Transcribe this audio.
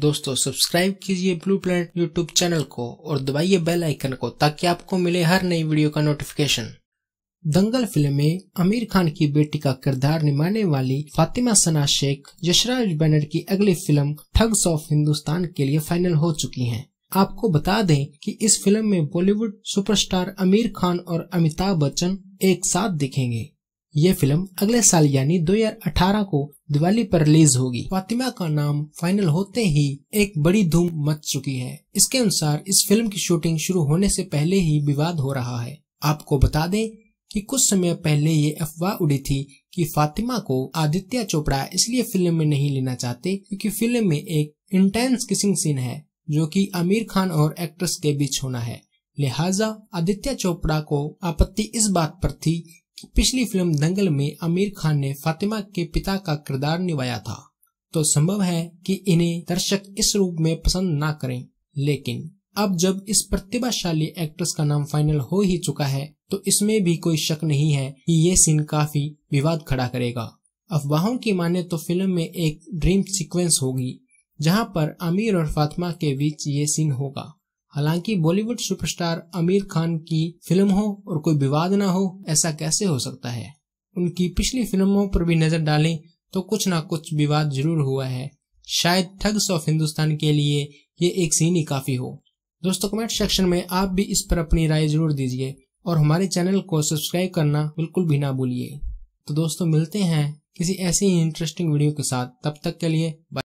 दोस्तों सब्सक्राइब कीजिए blue planet YouTube channel को और दबाइए बेल आइकन को ताकि आपको मिले हर नई वीडियो का नोटिफिकेशन दंगल फिल्म में आमिर खान की बेटी का किरदार निभाने वाली फातिमा सना शेख यशराज बैनर की अगली फिल्म ठग्स ऑफ हिंदुस्तान के लिए फाइनल हो चुकी हैं। आपको बता दें कि इस फिल्म में बॉलीवुड सुपरस्टार आमिर खान और अमिताभ बच्चन एक साथ दिखेंगे ये फिल्म अगले साल यानी 2018 को दिवाली पर रिलीज होगी फातिमा का नाम फाइनल होते ही एक बड़ी धूम मच चुकी है इसके अनुसार इस फिल्म की शूटिंग शुरू होने से पहले ही विवाद हो रहा है आपको बता दें कि कुछ समय पहले ये अफवाह उड़ी थी कि फातिमा को आदित्य चोपड़ा इसलिए फिल्म में नहीं लेना चाहते क्योंकि फिल्म में एक इंटेंस किसिंग सीन है जो कि आमिर खान और एक्ट्रेस के बीच होना है लिहाजा आदित्य चोपड़ा को आपत्ति इस बात पर थी पिछली फिल्म दंगल में आमिर खान ने फातिमा के पिता का किरदार निभाया था तो संभव है कि इन्हें दर्शक इस रूप में पसंद ना करें लेकिन अब जब इस प्रतिभाशाली एक्ट्रेस का नाम फाइनल हो ही चुका है तो इसमें भी कोई शक नहीं है कि ये सीन काफी विवाद खड़ा करेगा अफवाहों की माने तो फिल्म में एक ड्रीम सीक्वेंस होगी जहां पर आमिर और फातिमा के बीच ये सीन होगा हालांकि बॉलीवुड सुपरस्टार आमिर खान की फिल्म हो और कोई विवाद ना हो ऐसा कैसे हो सकता है उनकी पिछली फिल्मों पर भी नजर डालें तो कुछ ना कुछ विवाद जरूर हुआ है शायद ठग्स ऑफ हिंदुस्तान के लिए ये एक सीन ही काफी हो दोस्तों कमेंट सेक्शन में आप भी इस पर अपनी राय जरूर दीजिए और हमारे चैनल को सब्सक्राइब करना बिल्कुल भी ना भूलिए तो दोस्तों मिलते हैं किसी ऐसी इंटरेस्टिंग वीडियो के साथ तब तक के लिए